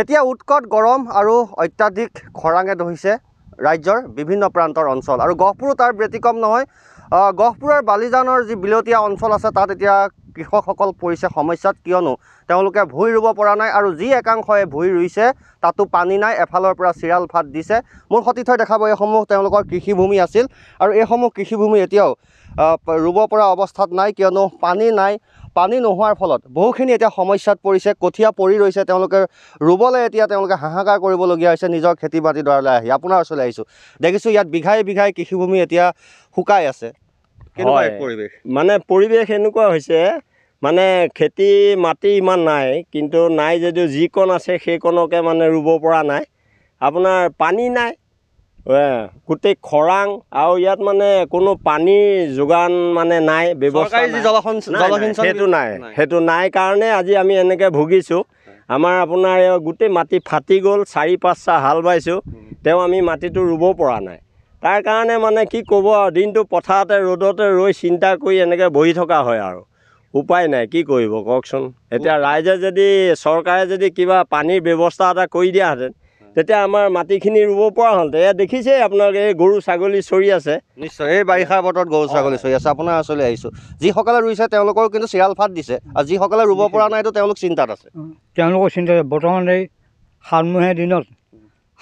এতিয়া উৎকট গৰম আৰু অত্যাধিক খৰাঙে ধৰিছে ৰাজ্যৰ বিভিন্ন প্ৰান্তৰ অঞ্চল আৰু গহপুৰো তাৰ ব্যতিক্ৰম নহয় গহপুৰৰ বালিজানৰ যি বিলতীয়া অঞ্চল আছে তাত এতিয়া কৃষকসকল পৰিছে সমস্যাত কিয়নো তেওঁলোকে ভূঁই ৰুব পৰা নাই আৰু যি একাংশই ভূঁই ৰুইছে তাতো পানী নাই এফালৰ পৰা চিৰাল ফাট দিছে মোৰ সতীৰ্থই দেখাব এইসমূহ তেওঁলোকৰ কৃষিভূমি আছিল আৰু এইসমূহ কৃষিভূমি এতিয়াও ৰুব পৰা অৱস্থাত নাই কিয়নো পানী নাই পানী নোহোৱাৰ ফলত বহুখিনি এতিয়া সমস্যাত পৰিছে কঠীয়া পৰি ৰৈছে তেওঁলোকে ৰুবলৈ এতিয়া তেওঁলোকে হাহাকাৰ কৰিবলগীয়া হৈছে নিজৰ খেতি বাতিডৰালৈ আহি আপোনাৰ ওচৰলৈ আহিছোঁ দেখিছোঁ ইয়াত বিঘাই বিঘাই কৃষিভূমি এতিয়া শুকাই আছে কেনেকুৱা পৰিৱেশ মানে পৰিৱেশ এনেকুৱা হৈছে মানে খেতি মাটি ইমান নাই কিন্তু নাই যদিও যিকণ আছে সেইকণকে মানে ৰুব পৰা নাই আপোনাৰ পানী নাই গোটেই খৰাং আৰু ইয়াত মানে কোনো পানীৰ যোগান মানে নাই ব্যৱস্থা সেইটো নাই সেইটো নাই কাৰণে আজি আমি এনেকৈ ভুগিছোঁ আমাৰ আপোনাৰ গোটেই মাটি ফাটি গ'ল চাৰি পাঁচ চাহ হাল বাইছোঁ তেওঁ আমি মাটিটো ৰুব পৰা নাই তাৰ কাৰণে মানে কি ক'ব আৰু দিনটো পথাৰতে ৰ'দতে ৰৈ চিন্তা কৰি এনেকৈ বহি থকা হয় আৰু উপায় নাই কি কৰিব কওকচোন এতিয়া ৰাইজে যদি চৰকাৰে যদি কিবা পানীৰ ব্যৱস্থা এটা কৰি দিয়াহেঁতেন তেতিয়া আমাৰ মাটিখিনি ৰুব পৰা হ'লহেঁতেন এয়া দেখিছেই আপোনালোকে এই গৰু ছাগলী চৰি আছে নিশ্চয় এই বাৰিষা বতৰত গৰু ছাগলী চৰি আছে আপোনাৰ ওচৰলৈ আহিছোঁ যিসকলে ৰুইছে তেওঁলোকৰো কিন্তু চিৰাল ফাট দিছে আৰু যিসকলে ৰুব পৰা নাইতো তেওঁলোক চিন্তাত আছে তেওঁলোকৰ চিন্তা বৰ্তমান এই সাতমহীয়া দিনত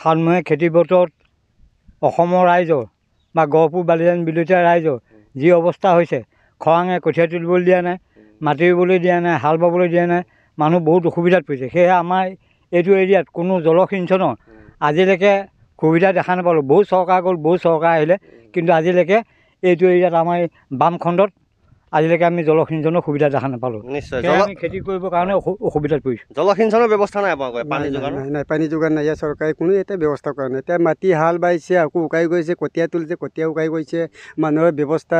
সাতমহীয়া খেতি বতৰত অসমৰ ৰাইজৰ বা গহপুৰ বালিজান বিলতীয়া ৰাইজৰ যি অৱস্থা হৈছে খৰাঙে কঠীয়া তুলিবলৈ দিয়া নাই মাটি ৰুবলৈ দিয়া নাই হাল বাবলৈ দিয়া নাই মানুহ বহুত অসুবিধাত পৰিছে সেয়েহে আমাৰ এইটো এৰিয়াত কোনো জলসিঞ্চনৰ আজিলৈকে সুবিধা দেখা নাপালোঁ বহুত চৰকাৰ গ'ল বহুত চৰকাৰ আহিলে কিন্তু আজিলৈকে এইটো এৰিয়াত আমাৰ এই বাম খণ্ডত আজিলৈকে আমি জলসিঞ্চনৰ সুবিধা দেখা নাপালোঁ খেতি কৰিবৰ কাৰণে অসুবিধাত পৰিছোঁ জলসিঞ্চনৰ ব্যৱস্থা নাই আপোনালোকে নাই পানী যোগান নাই ইয়াত চৰকাৰে কোনো এটা ব্যৱস্থা কৰা নাই এতিয়া মাটি হাল বাইছে আকৌ উকাই গৈছে কঠীয়া তুলিছে কঠীয়া উকাই গৈছে মানুহৰ ব্যৱস্থা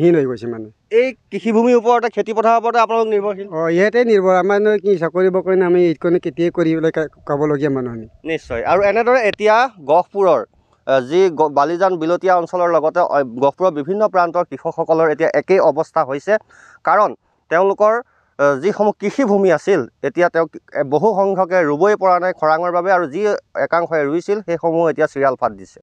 হীন হৈ গৈছে মানে এই কৃষিভূমিৰ ওপৰতে খেতি পথাৰৰ ওপৰতে আপোনালোক নিৰ্ভৰশীল অঁ ইয়াতে নিৰ্ভৰ আমাৰ কি চাকৰি বাকৰি আমি ইটকণে কেতিয়াই কৰিবলৈ কাবলগীয়া মানুহ নিশ্চয় আৰু এনেদৰে এতিয়া গহপুৰৰ যি বালিজান বিলতীয়া অঞ্চলৰ লগতে গহপুৰৰ বিভিন্ন প্ৰান্তৰ কৃষকসকলৰ এতিয়া একেই অৱস্থা হৈছে কাৰণ তেওঁলোকৰ যিসমূহ কৃষিভূমি আছিল এতিয়া তেওঁ বহু সংখ্যকে ৰুবই পৰা নাই খৰাঙৰ বাবে আৰু যি একাংশই ৰুইছিল সেইসমূহ এতিয়া চিৰাল ফাট দিছে